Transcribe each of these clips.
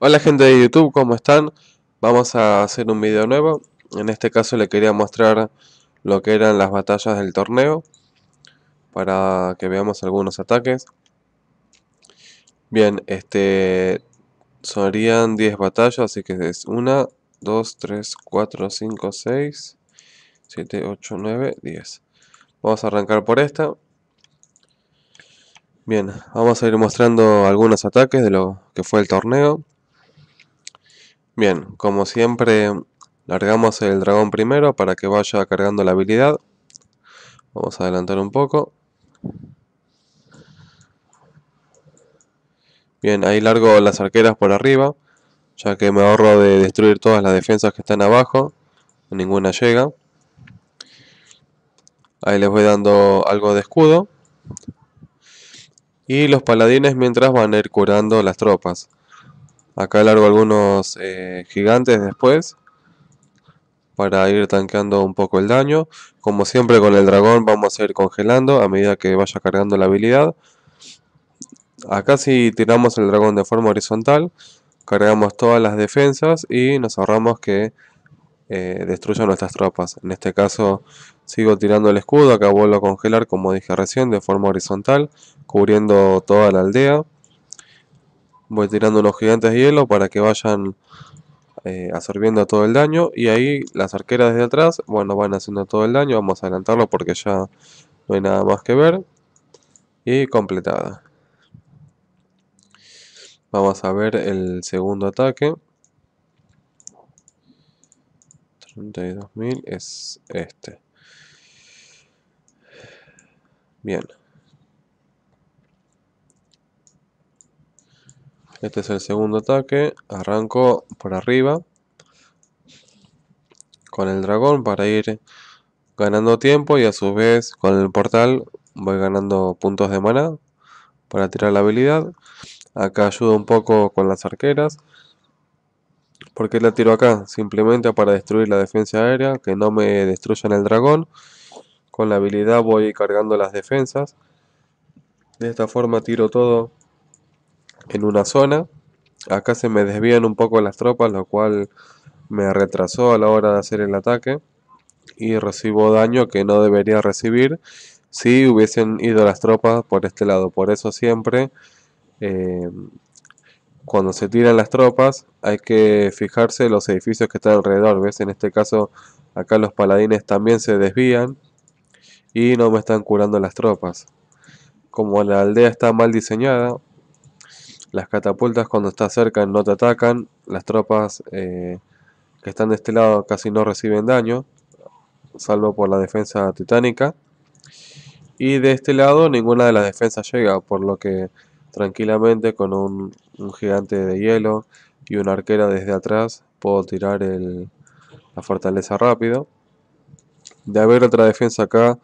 Hola gente de YouTube, ¿cómo están? Vamos a hacer un video nuevo. En este caso le quería mostrar lo que eran las batallas del torneo. Para que veamos algunos ataques. Bien, este... Serían 10 batallas, así que es 1, 2, 3, 4, 5, 6, 7, 8, 9, 10. Vamos a arrancar por esta. Bien, vamos a ir mostrando algunos ataques de lo que fue el torneo. Bien, como siempre, largamos el dragón primero para que vaya cargando la habilidad. Vamos a adelantar un poco. Bien, ahí largo las arqueras por arriba, ya que me ahorro de destruir todas las defensas que están abajo. Ninguna llega. Ahí les voy dando algo de escudo. Y los paladines mientras van a ir curando las tropas. Acá largo algunos eh, gigantes después. Para ir tanqueando un poco el daño. Como siempre con el dragón vamos a ir congelando a medida que vaya cargando la habilidad. Acá si tiramos el dragón de forma horizontal. Cargamos todas las defensas y nos ahorramos que eh, destruya nuestras tropas. En este caso sigo tirando el escudo, acá vuelvo a congelar como dije recién de forma horizontal, cubriendo toda la aldea voy tirando unos gigantes de hielo para que vayan eh, absorbiendo todo el daño y ahí las arqueras desde atrás, bueno, van haciendo todo el daño, vamos a adelantarlo porque ya no hay nada más que ver y completada. Vamos a ver el segundo ataque. 32.000 es este. Bien. Este es el segundo ataque. Arranco por arriba. Con el dragón para ir ganando tiempo. Y a su vez con el portal voy ganando puntos de maná. Para tirar la habilidad. Acá ayudo un poco con las arqueras. ¿Por qué la tiro acá? Simplemente para destruir la defensa aérea. Que no me destruyan el dragón. Con la habilidad voy cargando las defensas. De esta forma tiro todo en una zona. Acá se me desvían un poco las tropas, lo cual me retrasó a la hora de hacer el ataque. Y recibo daño que no debería recibir si hubiesen ido las tropas por este lado. Por eso siempre eh, cuando se tiran las tropas hay que fijarse los edificios que están alrededor. ¿Ves? En este caso acá los paladines también se desvían y no me están curando las tropas. Como la aldea está mal diseñada, las catapultas cuando está cerca no te atacan. Las tropas eh, que están de este lado casi no reciben daño. Salvo por la defensa titánica. Y de este lado ninguna de las defensas llega. Por lo que tranquilamente con un, gigante de hielo y una arquera desde atrás puedo tirar el, la fortaleza rápido. De haber otra defensa acá,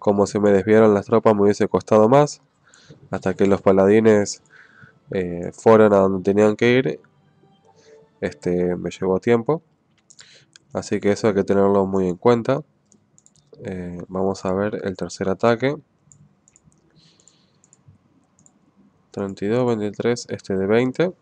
como se me desviaron las tropas me hubiese costado más. Hasta que los paladines eh, fueron a donde tenían que ir. Este me llevó tiempo. Así que eso hay que tenerlo muy en cuenta. Eh, vamos a ver el tercer ataque. 32, 23, este de 20.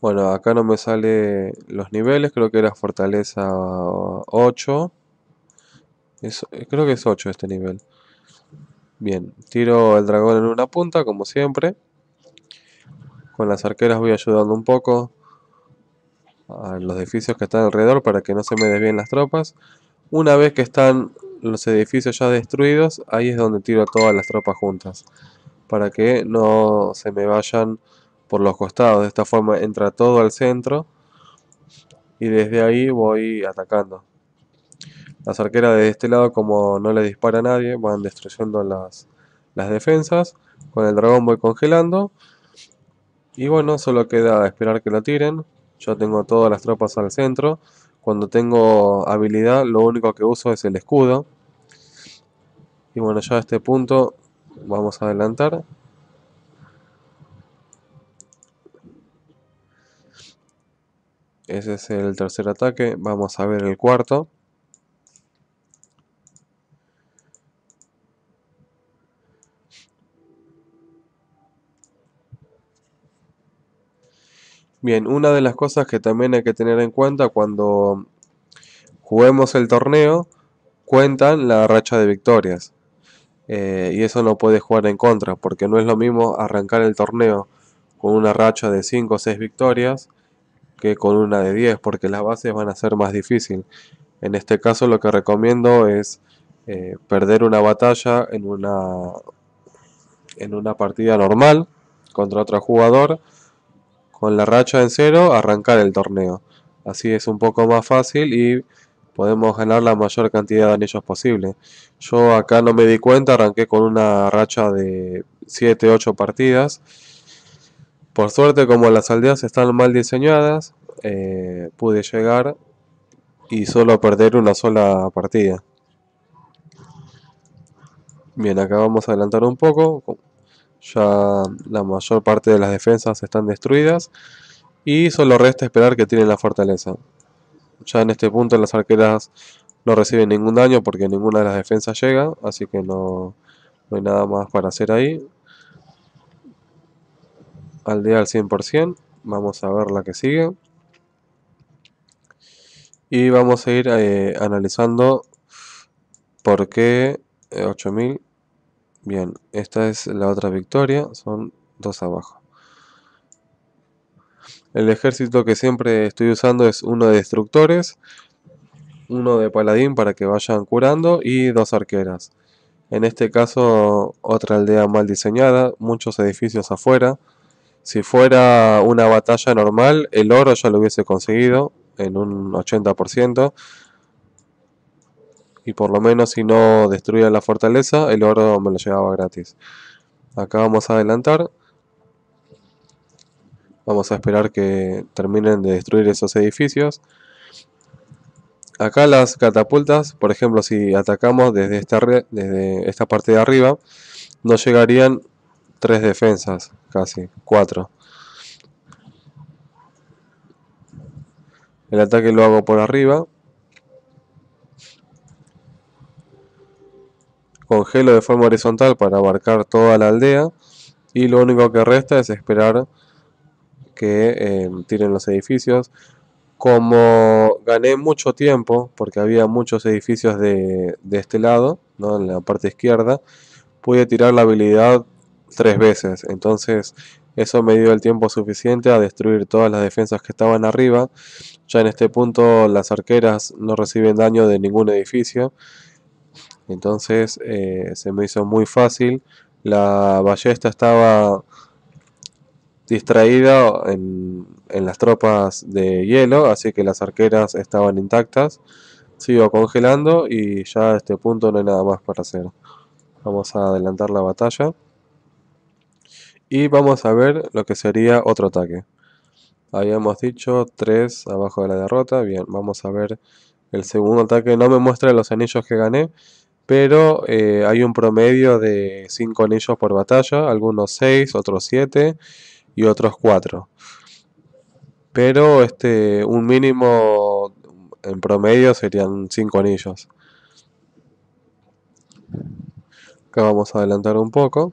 Bueno, acá no me sale los niveles, creo que era fortaleza 8. Eh, creo que es 8 este nivel. Bien, tiro el dragón en una punta, como siempre. Con las arqueras voy ayudando un poco a los edificios que están alrededor para que no se me desvíen las tropas. Una vez que están los edificios ya destruidos, ahí es donde tiro todas las tropas juntas. Para que no se me vayan por los costados. De esta forma entra todo al centro. Y desde ahí voy atacando. Las arqueras de este lado, como no le dispara a nadie, van destruyendo las, las defensas. Con el dragón voy congelando. Y bueno, solo queda esperar que lo tiren. Yo tengo todas las tropas al centro. Cuando tengo habilidad, lo único que uso es el escudo. Y bueno, ya a este punto vamos a adelantar. Ese es el tercer ataque. Vamos a ver el cuarto. Bien, una de las cosas que también hay que tener en cuenta cuando juguemos el torneo, cuentan la racha de victorias. Eh, y eso no puede jugar en contra, porque no es lo mismo arrancar el torneo con una racha de 5 o 6 victorias que con una de 10, porque las bases van a ser más difíciles En este caso lo que recomiendo es eh, perder una batalla en una, en una partida normal contra otro jugador con la racha en cero arrancar el torneo. Así es un poco más fácil y podemos ganar la mayor cantidad de anillos posible. Yo acá no me di cuenta, arranqué con una racha de 7-8 partidas. Por suerte, como las aldeas están mal diseñadas, eh, pude llegar y solo perder una sola partida. Bien, acá vamos a adelantar un poco. Ya la mayor parte de las defensas están destruidas. Y solo resta esperar que tienen la fortaleza. Ya en este punto las arqueras no reciben ningún daño porque ninguna de las defensas llega. Así que no, hay nada más para hacer ahí. Aldea al 100%. Vamos a ver la que sigue. Y vamos a ir eh, analizando por qué 8000 eh, Bien, esta es la otra victoria, son dos abajo. El ejército que siempre estoy usando es uno de destructores, uno de paladín para que vayan curando y dos arqueras. En este caso, otra aldea mal diseñada, muchos edificios afuera. Si fuera una batalla normal, el oro ya lo hubiese conseguido en un 80% y por lo menos si no destruía la fortaleza, el oro me lo llevaba gratis. Acá vamos a adelantar. Vamos a esperar que terminen de destruir esos edificios. Acá las catapultas, por ejemplo, si atacamos desde esta, desde esta parte de arriba, nos llegarían tres defensas, casi, cuatro. El ataque lo hago por arriba. congelo de forma horizontal para abarcar toda la aldea y lo único que resta es esperar que eh, tiren los edificios. Como gané mucho tiempo, porque había muchos edificios de, este lado, ¿no? en la parte izquierda, pude tirar la habilidad tres veces. Entonces eso me dio el tiempo suficiente a destruir todas las defensas que estaban arriba. Ya en este punto las arqueras no reciben daño de ningún edificio entonces eh, se me hizo muy fácil. La ballesta estaba distraída en, en, las tropas de hielo, así que las arqueras estaban intactas. Sigo congelando y ya a este punto no hay nada más para hacer. Vamos a adelantar la batalla. Y vamos a ver lo que sería otro ataque. Habíamos dicho 3 abajo de la derrota. Bien, vamos a ver el segundo ataque. No me muestra los anillos que gané pero eh, hay un promedio de 5 anillos por batalla, algunos 6, otros 7 y otros 4. Pero este, un mínimo en promedio serían 5 anillos. Acá vamos a adelantar un poco.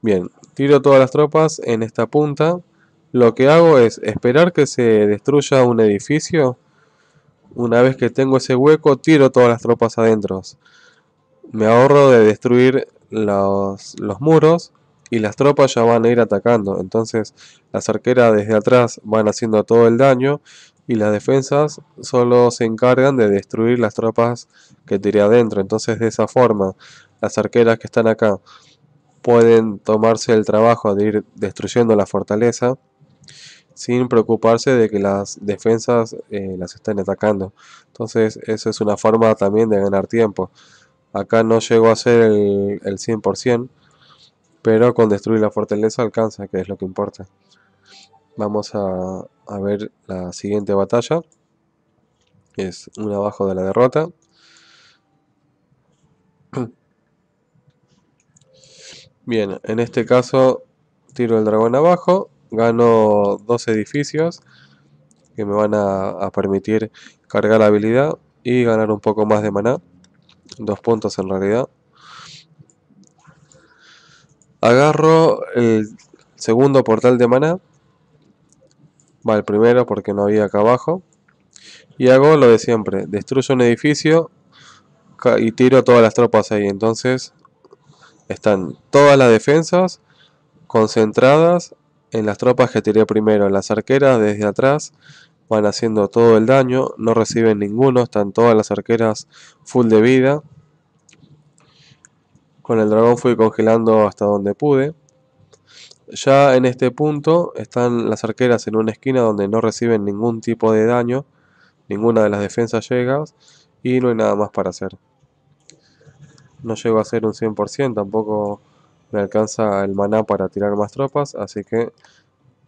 Bien, tiro todas las tropas en esta punta. Lo que hago es esperar que se destruya un edificio una vez que tengo ese hueco, tiro todas las tropas adentro. Me ahorro de destruir los, los muros y las tropas ya van a ir atacando. Entonces las arqueras desde atrás van haciendo todo el daño y las defensas solo se encargan de destruir las tropas que tiré adentro. Entonces de esa forma las arqueras que están acá pueden tomarse el trabajo de ir destruyendo la fortaleza sin preocuparse de que las defensas eh, las estén atacando. Entonces eso es una forma también de ganar tiempo. Acá no llegó a ser el, 100%, pero con destruir la fortaleza alcanza, que es lo que importa. Vamos a ver la siguiente batalla. Es un abajo de la derrota. Bien, en este caso tiro el dragón abajo gano dos edificios que me van a, permitir cargar la habilidad y ganar un poco más de maná. Dos puntos en realidad. Agarro el segundo portal de maná. Va el primero porque no había acá abajo. Y hago lo de siempre. Destruyo un edificio y tiro todas las tropas ahí. Entonces están todas las defensas concentradas en las tropas que tiré primero, las arqueras desde atrás van haciendo todo el daño, no reciben ninguno, están todas las arqueras full de vida. Con el dragón fui congelando hasta donde pude. Ya en este punto están las arqueras en una esquina donde no reciben ningún tipo de daño, ninguna de las defensas llega y no hay nada más para hacer. No llego a ser un 100%, tampoco me alcanza el maná para tirar más tropas, así que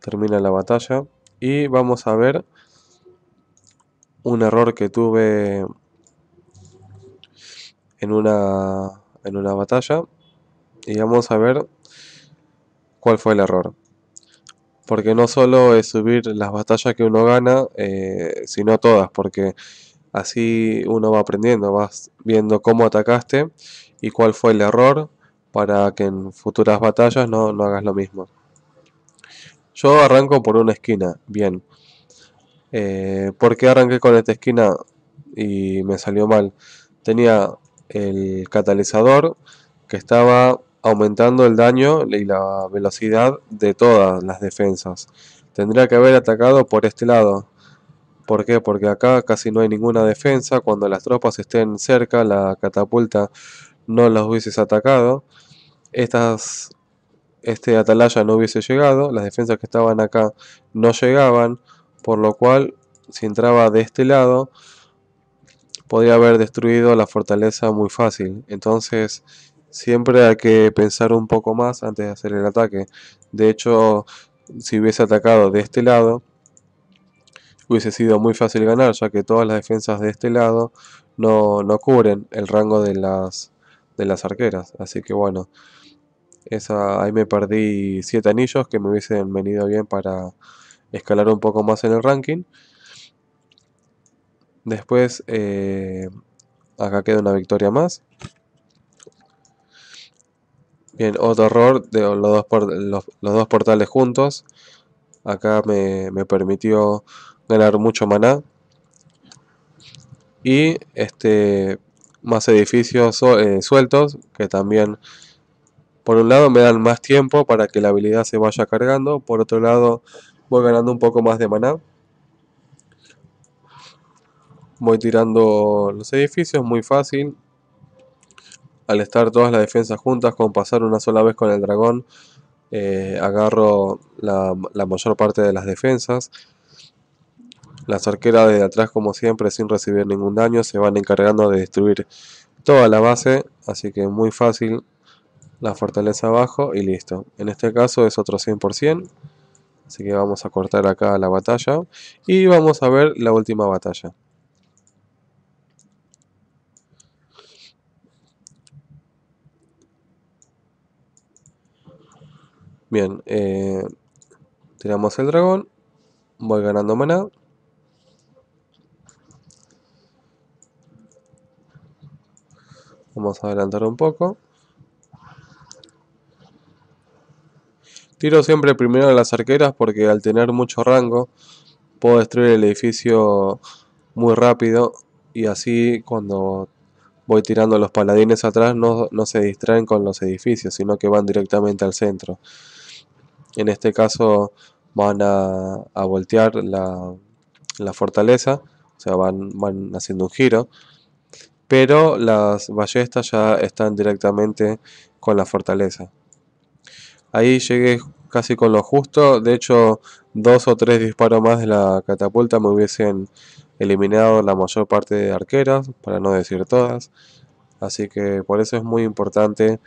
termina la batalla. Y vamos a ver un error que tuve en una, en una batalla. Y vamos a ver cuál fue el error. Porque no solo es subir las batallas que uno gana, eh, sino todas, porque así uno va aprendiendo, vas viendo cómo atacaste y cuál fue el error para que en futuras batallas no, hagas lo mismo. Yo arranco por una esquina, bien. Porque eh, ¿Por qué arranqué con esta esquina y me salió mal? Tenía el catalizador que estaba aumentando el daño y la velocidad de todas las defensas. Tendría que haber atacado por este lado. ¿Por qué? Porque acá casi no hay ninguna defensa. Cuando las tropas estén cerca, la catapulta no las hubieses atacado estas, este atalaya no hubiese llegado, las defensas que estaban acá no llegaban, por lo cual si entraba de este lado podría haber destruido la fortaleza muy fácil. Entonces siempre hay que pensar un poco más antes de hacer el ataque. De hecho, si hubiese atacado de este lado, hubiese sido muy fácil ganar, ya que todas las defensas de este lado no, no cubren el rango de las, de las arqueras. Así que bueno, ahí me perdí 7 anillos que me hubiesen venido bien para escalar un poco más en el ranking. Después, eh, acá queda una victoria más. Bien, otro error de los dos, los, dos portales juntos. Acá me, permitió ganar mucho maná. Y este más edificios eh, sueltos que también por un lado me dan más tiempo para que la habilidad se vaya cargando, por otro lado voy ganando un poco más de maná. Voy tirando los edificios, muy fácil. Al estar todas las defensas juntas, con pasar una sola vez con el dragón, eh, agarro la, la mayor parte de las defensas. Las arqueras desde atrás, como siempre, sin recibir ningún daño, se van encargando de destruir toda la base, así que muy fácil la fortaleza abajo y listo. En este caso es otro 100%, así que vamos a cortar acá la batalla y vamos a ver la última batalla. Bien, eh, tiramos el dragón, voy ganando maná. Vamos a adelantar un poco. Giro siempre primero de las arqueras porque al tener mucho rango puedo destruir el edificio muy rápido y así cuando voy tirando los paladines atrás no, se distraen con los edificios sino que van directamente al centro. En este caso van a, voltear la, fortaleza, o sea van, van haciendo un giro pero las ballestas ya están directamente con la fortaleza. Ahí llegué casi con lo justo. De hecho, dos o tres disparos más de la catapulta me hubiesen eliminado la mayor parte de arqueras, para no decir todas. Así que por eso es muy importante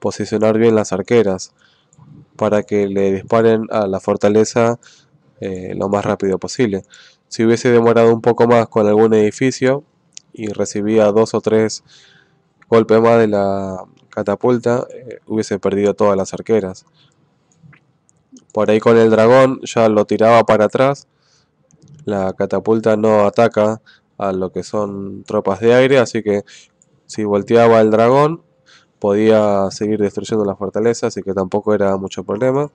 posicionar bien las arqueras para que le disparen a la fortaleza eh, lo más rápido posible. Si hubiese demorado un poco más con algún edificio y recibía dos o tres golpes más de la catapulta, eh, hubiese perdido todas las arqueras. Por ahí con el dragón ya lo tiraba para atrás. La catapulta no ataca a lo que son tropas de aire, así que si volteaba el dragón podía seguir destruyendo la fortaleza, así que tampoco era mucho problema.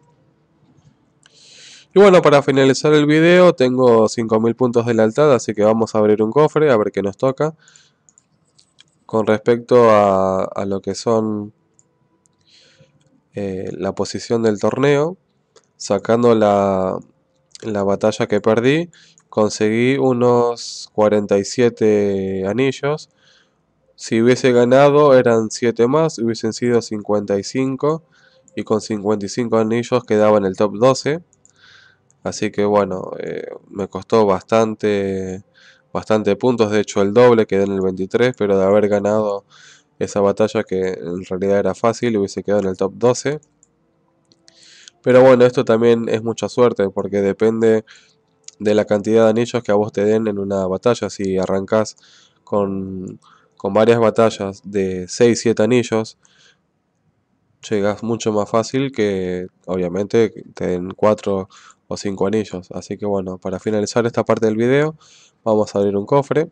Y bueno, para finalizar el video tengo 5000 puntos de lealtad, así que vamos a abrir un cofre a ver qué nos toca. Con respecto a, lo que son eh, la posición del torneo, sacando la, batalla que perdí, conseguí unos 47 anillos. Si hubiese ganado eran 7 más, hubiesen sido 55 y con 55 anillos quedaba en el top 12. Así que bueno, eh, me costó bastante, bastante puntos, de hecho el doble quedé en el 23, pero de haber ganado esa batalla que en realidad era fácil, hubiese quedado en el top 12. Pero bueno, esto también es mucha suerte porque depende de la cantidad de anillos que a vos te den en una batalla. Si arrancás con, con varias batallas de 6-7 anillos, llegas mucho más fácil que obviamente te den 4 o 5 anillos. Así que bueno, para finalizar esta parte del video, vamos a abrir un cofre.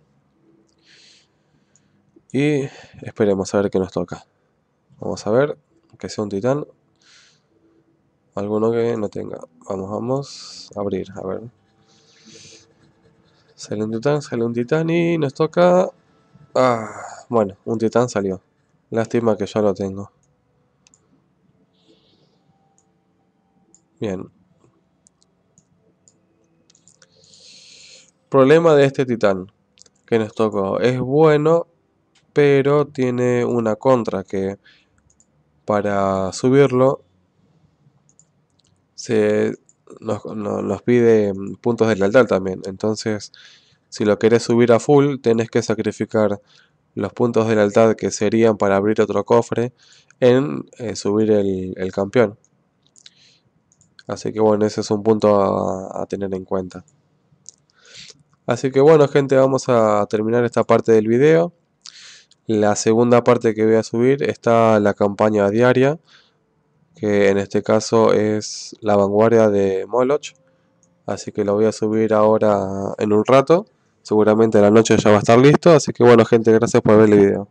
Y esperemos a ver qué nos toca. Vamos a ver, que sea un titán alguno que no tenga. Vamos, vamos a abrir, a ver. Sale un titán, sale un titán y nos toca... Ah, bueno, un titán salió. Lástima que ya lo tengo. Bien. Problema de este titán que nos tocó. Es bueno, pero tiene una contra que para subirlo se nos, pide puntos de lealtad también. Entonces, si lo querés subir a full, tenés que sacrificar los puntos de lealtad que serían para abrir otro cofre en eh, subir el, campeón. Así que bueno, ese es un punto a, a tener en cuenta. Así que bueno gente, vamos a terminar esta parte del video. La segunda parte que voy a subir está la campaña diaria que en este caso es la vanguardia de Moloch. Así que lo voy a subir ahora en un rato. Seguramente la noche ya va a estar listo. Así que bueno gente, gracias por ver el video.